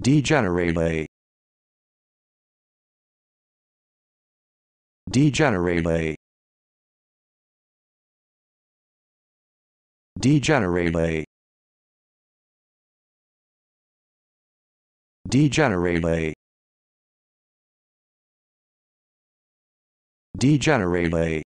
Degenerate. Degenerate. Degenerate. Degenerate. Degenerate.